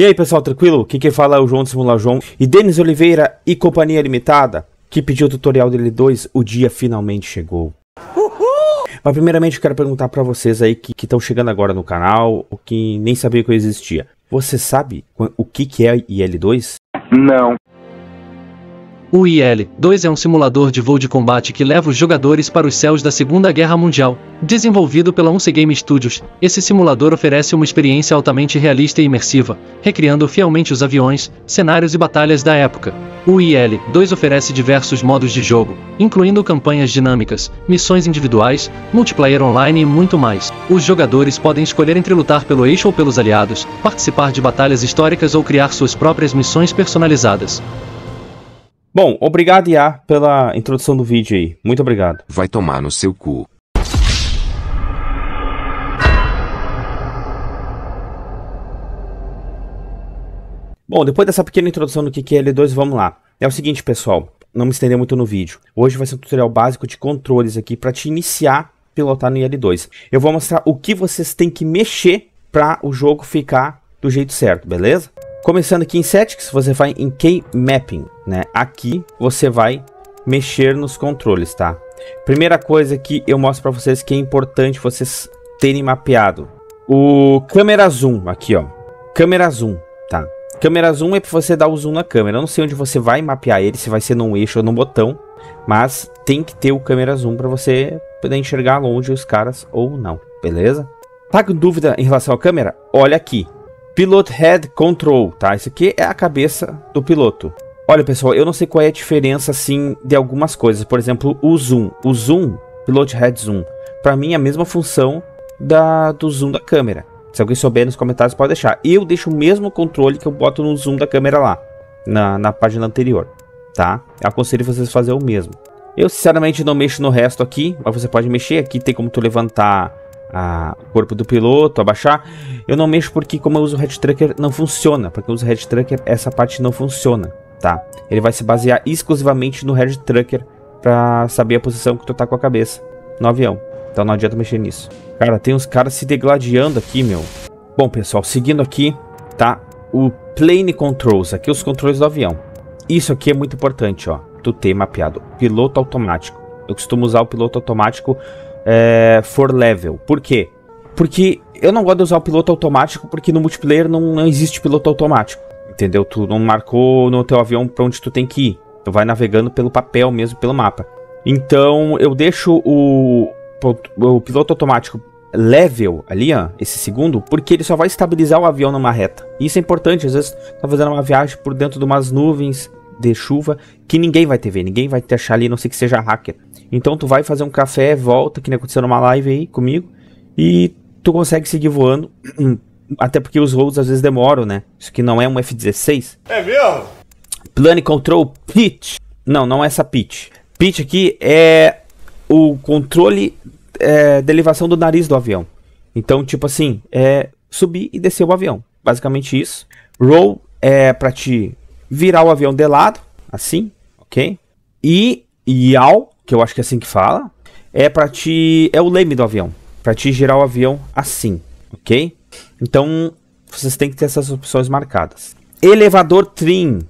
E aí pessoal, tranquilo? Aqui quem fala é o João do Simular João e Denis Oliveira e Companhia Limitada, que pediu o tutorial dele 2, o dia finalmente chegou. Uhul! Mas primeiramente eu quero perguntar para vocês aí que estão chegando agora no canal, ou que nem sabia que eu existia. Você sabe o que, que é IL2? Não. O IL-2 é um simulador de voo de combate que leva os jogadores para os céus da Segunda Guerra Mundial. Desenvolvido pela Once Game Studios, esse simulador oferece uma experiência altamente realista e imersiva, recriando fielmente os aviões, cenários e batalhas da época. O IL-2 oferece diversos modos de jogo, incluindo campanhas dinâmicas, missões individuais, multiplayer online e muito mais. Os jogadores podem escolher entre lutar pelo eixo ou pelos aliados, participar de batalhas históricas ou criar suas próprias missões personalizadas. Bom, obrigado, Iá, pela introdução do vídeo aí. Muito obrigado. Vai tomar no seu cu. Bom, depois dessa pequena introdução do que é L2, vamos lá. É o seguinte, pessoal, não me estender muito no vídeo. Hoje vai ser um tutorial básico de controles aqui para te iniciar a pilotar no L2. Eu vou mostrar o que vocês têm que mexer para o jogo ficar do jeito certo, beleza? Começando aqui em Settings, você vai em Key Mapping, né? Aqui você vai mexer nos controles, tá? Primeira coisa que eu mostro para vocês que é importante vocês terem mapeado. O câmera zoom aqui, ó. Câmera zoom, tá? Câmera zoom é para você dar o zoom na câmera. Eu não sei onde você vai mapear ele, se vai ser num eixo ou num botão, mas tem que ter o câmera zoom para você poder enxergar longe os caras ou não, beleza? Tá com dúvida em relação à câmera? Olha aqui, Pilot Head Control, tá? Isso aqui é a cabeça do piloto. Olha, pessoal, eu não sei qual é a diferença, assim, de algumas coisas. Por exemplo, o zoom. O zoom, Pilot Head Zoom, para mim é a mesma função da, do zoom da câmera. Se alguém souber nos comentários, pode deixar. Eu deixo o mesmo controle que eu boto no zoom da câmera lá, na, na página anterior, tá? Eu aconselho vocês a fazer o mesmo. Eu, sinceramente, não mexo no resto aqui, mas você pode mexer. Aqui tem como tu levantar a, o corpo do piloto, abaixar. Eu não mexo porque como eu uso o head tracker não funciona, porque eu uso o head tracker essa parte não funciona, tá? Ele vai se basear exclusivamente no head tracker para saber a posição que tu tá com a cabeça no avião. Então não adianta mexer nisso. Cara, tem uns caras se degladiando aqui, meu. Bom, pessoal, seguindo aqui, tá? O plane controls, aqui os controles do avião. Isso aqui é muito importante, ó. Tu tem mapeado piloto automático. Eu costumo usar o piloto automático é, for level. Por quê? Porque eu não gosto de usar o piloto automático, porque no multiplayer não, não existe piloto automático. Entendeu? Tu não marcou no teu avião pra onde tu tem que ir. Tu vai navegando pelo papel mesmo, pelo mapa. Então eu deixo o, o piloto automático level ali, ó, esse segundo, porque ele só vai estabilizar o avião numa reta. Isso é importante, às vezes tá fazendo uma viagem por dentro de umas nuvens, de chuva que ninguém vai te ver, ninguém vai te achar ali, a não sei que seja hacker. Então tu vai fazer um café, volta, que nem aconteceu numa live aí comigo, e tu consegue seguir voando, até porque os voos às vezes demoram, né? Isso aqui não é um F-16. É mesmo? Plane Control Pitch. Não, não é essa pitch. Pitch aqui é o controle é, da elevação do nariz do avião. Então, tipo assim, é subir e descer o avião. Basicamente isso. Roll é para te virar o avião de lado, assim, ok? E yaw que eu acho que é assim que fala, é para te. É o leme do avião. para te girar o avião assim, ok? Então vocês têm que ter essas opções marcadas. Elevador trim.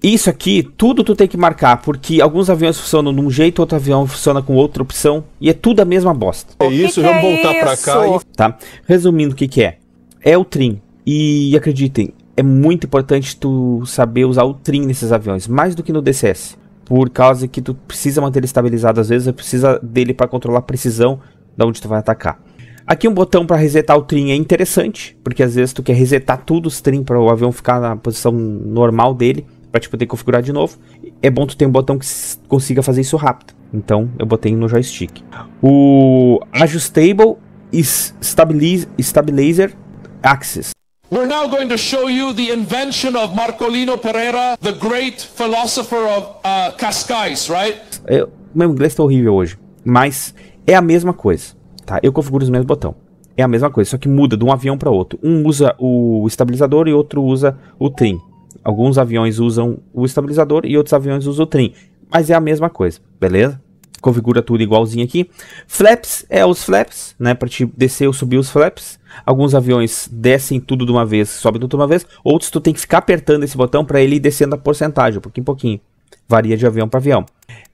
Isso aqui, tudo tu tem que marcar, porque alguns aviões funcionam de um jeito, outro avião funciona com outra opção, e é tudo a mesma bosta. É isso, que vamos é voltar para cá. Tá? Resumindo o que, que é. É o trim. E acreditem, é muito importante tu saber usar o trim nesses aviões, mais do que no DCS. Por causa que tu precisa manter ele estabilizado às vezes, precisa dele para controlar a precisão de onde tu vai atacar. Aqui um botão para resetar o trim é interessante, porque às vezes tu quer resetar tudo os trim para o avião ficar na posição normal dele, para te poder configurar de novo. É bom tu ter um botão que consiga fazer isso rápido. Então eu botei no joystick. O Ajustable Stabilizer Axis We're now going to show you the invention of Marcolino Pereira, the great philosopher of uh, Cascais, right? Eu, meu inglês tá horrível hoje, mas é a mesma coisa, tá? Eu configuro os mesmos botão. É a mesma coisa, só que muda de um avião para outro. Um usa o estabilizador e outro usa o trim. Alguns aviões usam o estabilizador e outros aviões usam o trim, mas é a mesma coisa, beleza? Configura tudo igualzinho aqui. Flaps é os flaps, né, para te descer ou subir os flaps. Alguns aviões descem tudo de uma vez, sobem tudo de uma vez. Outros tu tem que ficar apertando esse botão para ele ir descendo a porcentagem, um pouquinho em pouquinho. Varia de avião para avião.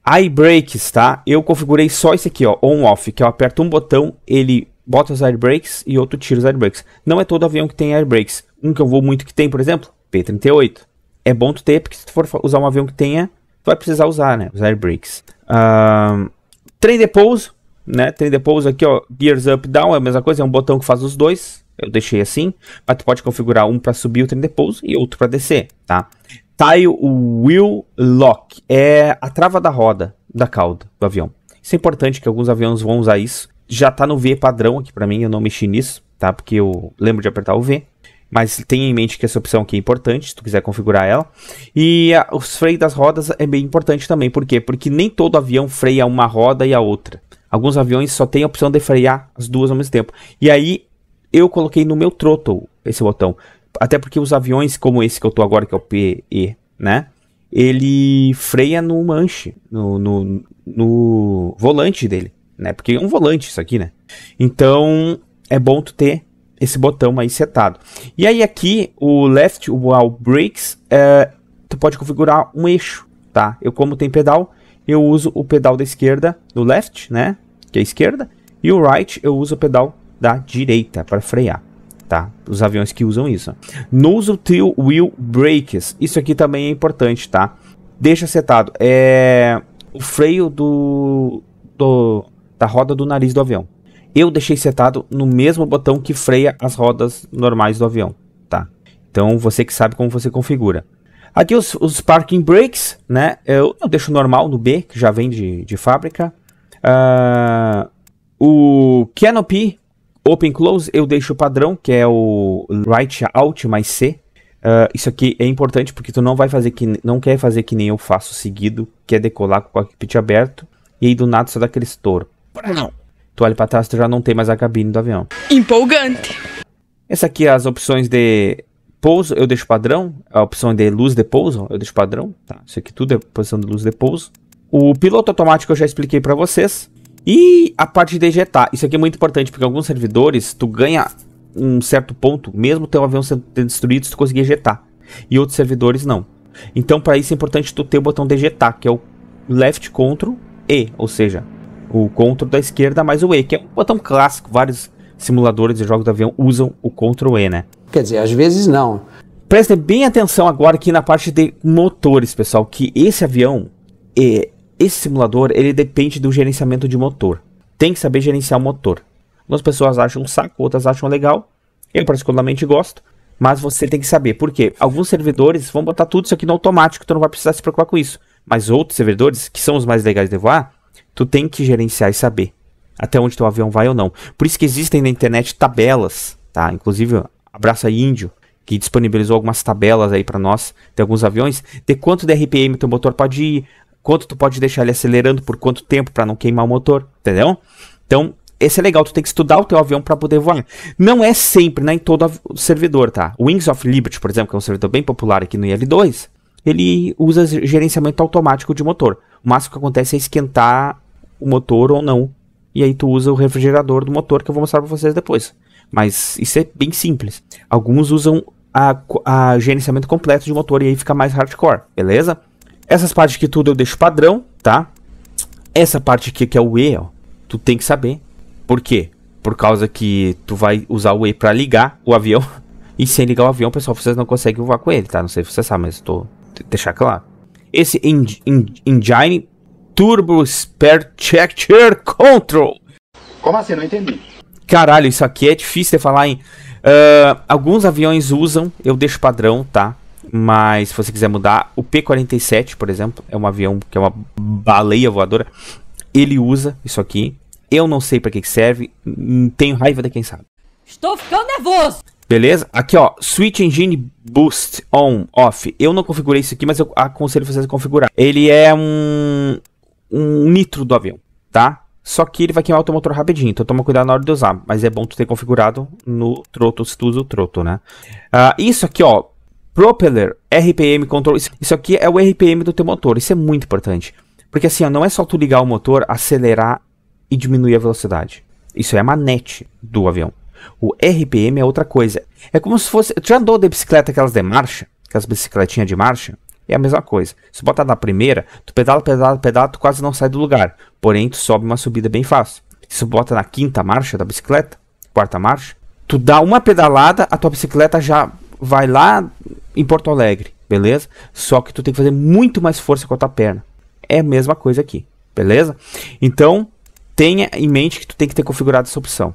Air brakes tá? Eu configurei só esse aqui, ó, on-off, que é eu aperto um botão, ele bota os air brakes e outro tira os air brakes. Não é todo avião que tem air brakes. Um que eu vou muito que tem, por exemplo, P-38. É bom tu ter, porque se tu for usar um avião que tenha, tu vai precisar usar, né, os air Uh, trem de pouso, né? Tem depois aqui, ó, Gears Up Down, é a mesma coisa, é um botão que faz os dois. Eu deixei assim, mas tu pode configurar um para subir o trem depois e outro para descer, tá? Tile tá Wheel Lock é a trava da roda da cauda do avião. Isso é importante que alguns aviões vão usar isso. Já tá no V padrão aqui para mim, eu não mexi nisso, tá? Porque eu lembro de apertar o V. Mas tenha em mente que essa opção aqui é importante, se tu quiser configurar ela. E a, ah, os freios das rodas é bem importante também, por quê? Porque nem todo avião freia uma roda e a outra alguns aviões só tem a opção de frear as duas ao mesmo tempo. E aí eu coloquei no meu throttle esse botão. Até porque os aviões como esse que eu tô agora, que é o PE, né? Ele freia no manche, no, no, no volante dele, né? Porque é um volante isso aqui, né? Então é bom tu ter esse botão aí setado. E aí aqui, o left, o wall brakes, é, tu pode configurar um eixo, tá? Eu como tem pedal, eu uso o pedal da esquerda, do left, né? que é a esquerda, e o right eu uso o pedal da direita para frear. Tá? Os aviões que usam isso. no uso trio Wheel Brakes. Isso aqui também é importante, tá? Deixa setado. É o freio do, do da roda do nariz do avião. Eu deixei setado no mesmo botão que freia as rodas normais do avião, tá? Então você que sabe como você configura. Aqui os, os parking brakes, né? Eu, eu deixo normal no B, que já vem de, de fábrica. Uh, o Canopy Open Close eu deixo padrão, que é o Right Alt mais C. Uh, isso aqui é importante porque tu não vai fazer que não quer fazer que nem eu faço seguido, que é decolar com o cockpit aberto e aí do nada só dá aquele estouro. Não. Tu olha para trás, tu já não tem mais a cabine do avião. Empolgante. Essa aqui é as opções de pouso, eu deixo padrão. A opção de luz de pouso, eu deixo padrão. Tá. Isso aqui tudo é posição de luz de pouso. O piloto automático eu já expliquei para vocês. E a parte de ejetar. Isso aqui é muito importante, porque alguns servidores, tu ganha um certo ponto, mesmo teu avião sendo destruído, tu conseguir ejetar. E outros servidores não. Então, para isso é importante tu ter o botão de ejetar, que é o left control E, ou seja, o control da esquerda mais o E, que é um botão clássico, vários simuladores de jogos de avião usam o control E, né? Quer dizer, às vezes não. Prestem bem atenção agora aqui na parte de motores, pessoal, que esse avião eh, esse simulador ele depende do gerenciamento de motor. Tem que saber gerenciar o motor. Algumas pessoas acham um saco, outras acham legal. Eu particularmente gosto, mas você tem que saber. Por Alguns servidores vão botar tudo isso aqui no automático, tu não vai precisar se preocupar com isso. Mas outros servidores, que são os mais legais de voar, tu tem que gerenciar e saber até onde teu avião vai ou não. Por isso que existem na internet tabelas, tá? Inclusive, abraça índio que disponibilizou algumas tabelas aí para nós de alguns aviões, de quanto de RPM teu motor pode ir, quanto tu pode deixar ele acelerando por quanto tempo para não queimar o motor, entendeu? Então, esse é legal, tu tem que estudar o teu avião para poder voar. Não é sempre, né, em todo servidor, tá? O Wings of Liberty, por exemplo, que é um servidor bem popular aqui no IL2, ele usa gerenciamento automático de motor. O máximo que acontece é esquentar o motor ou não. E aí tu usa o refrigerador do motor que eu vou mostrar para vocês depois. Mas isso é bem simples. Alguns usam a, a gerenciamento completo de motor e aí fica mais hardcore, beleza? Essas partes aqui tudo eu deixo padrão, tá? Essa parte aqui que é o E, ó, tu tem que saber. Por quê? Por causa que tu vai usar o E para ligar o avião. E sem ligar o avião, pessoal, vocês não conseguem voar com ele, tá? Não sei se você sabe, mas tô deixar claro. Esse Engine Turbo in Turbo Spectator Control. Como assim? Não entendi. Caralho, isso aqui é difícil de falar, hein? Uh, alguns aviões usam, eu deixo padrão, tá? Mas se você quiser mudar, o P-47, por exemplo, é um avião que é uma baleia voadora. Ele usa isso aqui. Eu não sei para que, serve. Hum, tenho raiva de quem sabe. Estou ficando nervoso. Beleza? Aqui, ó, Switch Engine Boost On, Off. Eu não configurei isso aqui, mas eu aconselho vocês a configurar. Ele é um, um nitro do avião, tá? Só que ele vai queimar o teu motor rapidinho, então toma cuidado na hora de usar. Mas é bom tu ter configurado no troto, se tu usa o troto, né? Uh, isso aqui, ó, Propeller RPM Control. Isso aqui é o RPM do teu motor. Isso é muito importante. Porque assim, ó, não é só tu ligar o motor, acelerar e diminuir a velocidade. Isso é a manete do avião. O RPM é outra coisa. É como se fosse. Tu já andou de bicicleta aquelas de marcha? Aquelas bicicletinhas de marcha? É a mesma coisa. Se bota na primeira, tu pedala, pedala, pedala, tu quase não sai do lugar. Porém, tu sobe uma subida bem fácil. Se bota na quinta marcha da bicicleta, quarta marcha, tu dá uma pedalada, a tua bicicleta já vai lá em Porto Alegre, beleza? Só que tu tem que fazer muito mais força com a tua perna. É a mesma coisa aqui, beleza? Então, tenha em mente que tu tem que ter configurado essa opção.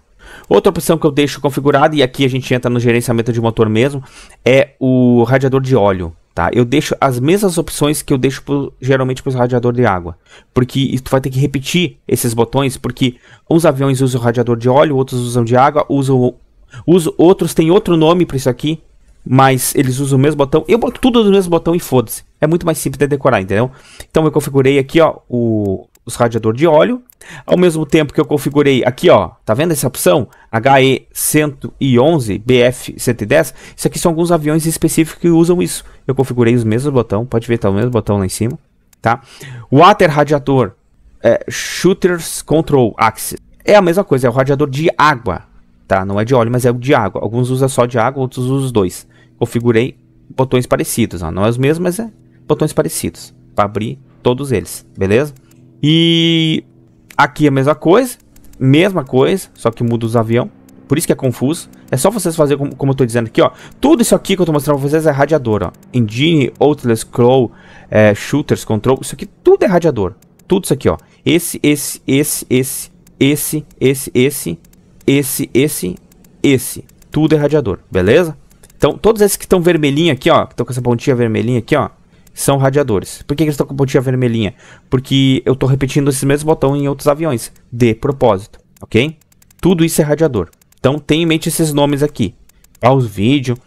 Outra opção que eu deixo configurada, e aqui a gente entra no gerenciamento de motor mesmo, é o radiador de óleo. Tá? Eu deixo as mesmas opções que eu deixo pro, geralmente para o radiador de água. Porque tu vai ter que repetir esses botões, porque uns aviões usam radiador de óleo, outros usam de água, usam, usam outros têm outro nome para isso aqui mas eles usam o mesmo botão. Eu boto tudo no mesmo botão e foda-se. É muito mais simples de decorar, entendeu? Então eu configurei aqui, ó, o, os radiador de óleo. Ao mesmo tempo que eu configurei aqui, ó, tá vendo essa opção? HE111, BF110. Isso aqui são alguns aviões específicos que usam isso. Eu configurei os mesmos botão, pode ver, tá o mesmo botão lá em cima, tá? Water radiador, é, Shooters Control Axis. É a mesma coisa, é o radiador de água, tá? Não é de óleo, mas é o de água. Alguns usam só de água, outros usam os dois. Configurei botões parecidos, ó. não é os mesmos, mas é botões parecidos para abrir todos eles, beleza? E aqui a mesma coisa, mesma coisa, só que muda os avião. Por isso que é confuso. É só vocês fazerem como, como eu tô dizendo aqui, ó. Tudo isso aqui que eu tô mostrando pra vocês é radiador, ó. Engine, Outless, Crow, é, Shooters, Control. Isso aqui tudo é radiador. Tudo isso aqui, ó. Esse, esse, esse, esse, esse, esse, esse, esse, esse, esse. Tudo é radiador, beleza? Então, todos esses que estão vermelhinhos aqui, ó, que estão com essa pontinha vermelhinha aqui, ó, são radiadores. Por que, que eles estão com pontinha vermelhinha? Porque eu estou repetindo esse mesmos botão em outros aviões, de propósito, ok? Tudo isso é radiador. Então, tenha em mente esses nomes aqui. Pausa o vídeo,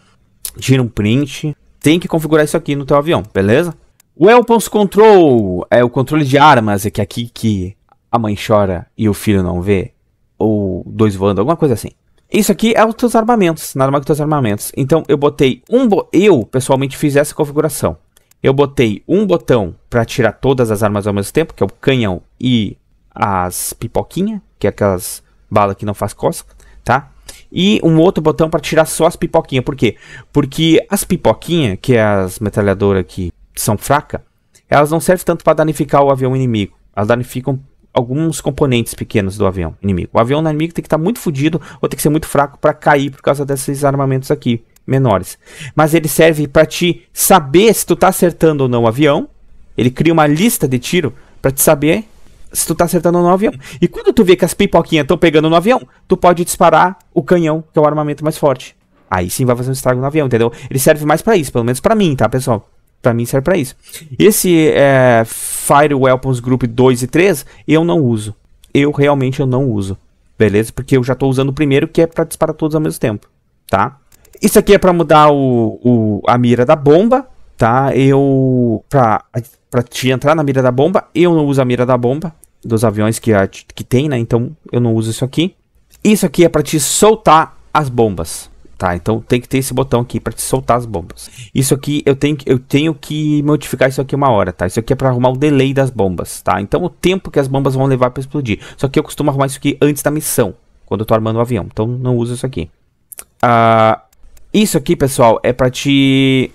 tira um print. Tem que configurar isso aqui no teu avião, beleza? Weapons Control é o controle de armas, é que é aqui que a mãe chora e o filho não vê ou dois voando, alguma coisa assim. Isso aqui é os teus armamentos, nada mais que os teus armamentos. Então eu botei um bo eu pessoalmente fiz essa configuração. Eu botei um botão para tirar todas as armas ao mesmo tempo, que é o canhão e as pipoquinhas, que é aquelas balas que não faz costa, tá? E um outro botão para tirar só as pipoquinhas, Por quê? Porque as pipoquinhas, que é as metralhadoras que são fracas, elas não servem tanto para danificar o avião inimigo. Elas danificam alguns componentes pequenos do avião inimigo. O avião inimigo tem que estar tá muito fodido ou tem que ser muito fraco para cair por causa desses armamentos aqui menores. Mas ele serve para te saber se tu tá acertando ou não o avião. Ele cria uma lista de tiro para te saber se tu tá acertando o avião. E quando tu vê que as pipoquinhas estão pegando no avião, tu pode disparar o canhão, que é o armamento mais forte. Aí sim vai fazer um estrago no avião, entendeu? Ele serve mais para isso, pelo menos para mim, tá, pessoal? para mim serve para isso. Esse é, Fire Weapons Group 2 e 3 eu não uso. Eu realmente eu não uso. Beleza? Porque eu já tô usando o primeiro que é para disparar todos ao mesmo tempo, tá? Isso aqui é para mudar o, o, a mira da bomba, tá? Eu pra, pra te entrar na mira da bomba, eu não uso a mira da bomba dos aviões que a, que tem, né? Então eu não uso isso aqui. Isso aqui é para te soltar as bombas, Tá, então tem que ter esse botão aqui para te soltar as bombas. Isso aqui eu tenho, eu tenho que modificar isso aqui uma hora, tá? Isso aqui é para arrumar o delay das bombas, tá? Então o tempo que as bombas vão levar para explodir. Só que eu costumo arrumar isso aqui antes da missão, quando eu tô armando o um avião. Então não usa isso aqui. Ah, isso aqui, pessoal, é para te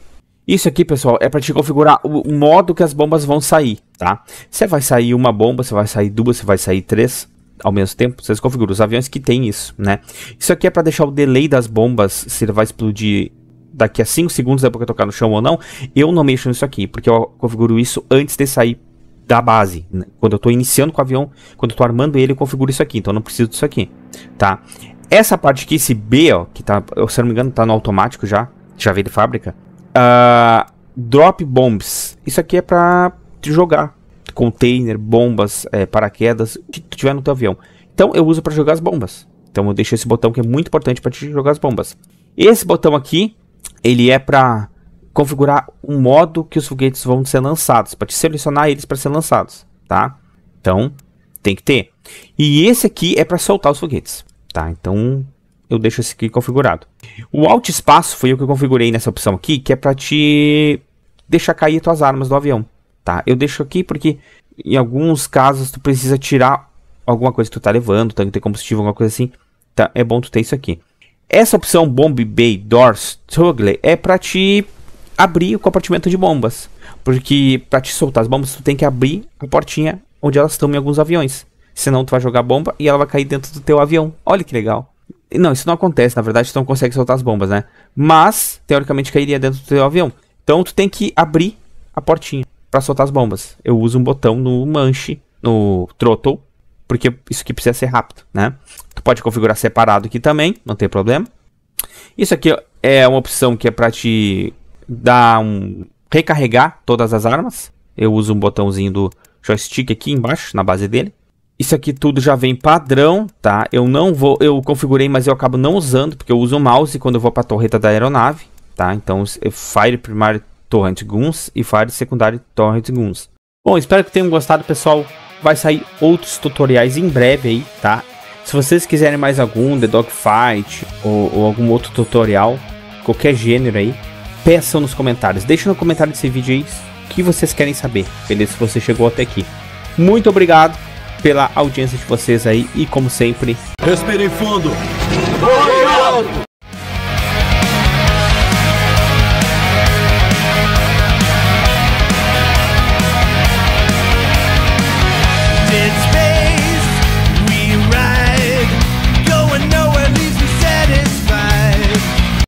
isso aqui, pessoal, é para te configurar o modo que as bombas vão sair, tá? Você vai sair uma bomba, você vai sair duas, você vai sair três ao mesmo tempo, vocês configuram os aviões que tem isso, né? Isso aqui é para deixar o delay das bombas, se ele vai explodir daqui a 5 segundos depois é que eu tocar no chão ou não. Eu não mexo nisso aqui, porque eu configuro isso antes de sair da base. Né? Quando eu estou iniciando com o avião, quando eu estou armando ele, eu configuro isso aqui, então eu não preciso disso aqui, tá? Essa parte aqui, esse B, ó, que tá, se não me engano, tá no automático já, já veio de fábrica. Uh, drop bombs. Isso aqui é para jogar, container, bombas, é, paraquedas, o que tiver no teu avião. Então eu uso para jogar as bombas. Então eu deixo esse botão que é muito importante para te jogar as bombas. Esse botão aqui, ele é para configurar o um modo que os foguetes vão ser lançados, para te selecionar eles para ser lançados, tá? Então tem que ter. E esse aqui é para soltar os foguetes, tá? Então eu deixo esse aqui configurado. O alt espaço foi o que eu configurei nessa opção aqui, que é para te deixar cair as tuas armas do avião tá? Eu deixo aqui porque em alguns casos tu precisa tirar alguma coisa que tu tá levando, tanto tá? que ter combustível, alguma coisa assim. Tá? É bom tu ter isso aqui. Essa opção Bomb Bay Doors Toggle é para te abrir o compartimento de bombas. Porque para te soltar as bombas, tu tem que abrir a portinha onde elas estão em alguns aviões. Senão tu vai jogar bomba e ela vai cair dentro do teu avião. Olha que legal. Não, isso não acontece, na verdade tu não consegue soltar as bombas, né? Mas, teoricamente cairia dentro do teu avião. Então tu tem que abrir a portinha para soltar as bombas. Eu uso um botão no manche, no throttle, porque isso aqui precisa ser rápido, né? Tu pode configurar separado aqui também, não tem problema. Isso aqui é uma opção que é para te dar um recarregar todas as armas. Eu uso um botãozinho do joystick aqui embaixo, na base dele. Isso aqui tudo já vem padrão, tá? Eu não vou, eu configurei, mas eu acabo não usando, porque eu uso o mouse quando eu vou para a torreta da aeronave, tá? Então, Fire Primary Torrent Guns e Fire secundário Torrent Guns. Bom, espero que tenham gostado, pessoal. Vai sair outros tutoriais em breve aí, tá? Se vocês quiserem mais algum, The Dogfight ou, ou algum outro tutorial, qualquer gênero aí, peçam nos comentários. Deixa no comentário desse vídeo aí o que vocês querem saber, beleza? Se você chegou até aqui. Muito obrigado pela audiência de vocês aí e como sempre... Respirem fundo! Oi,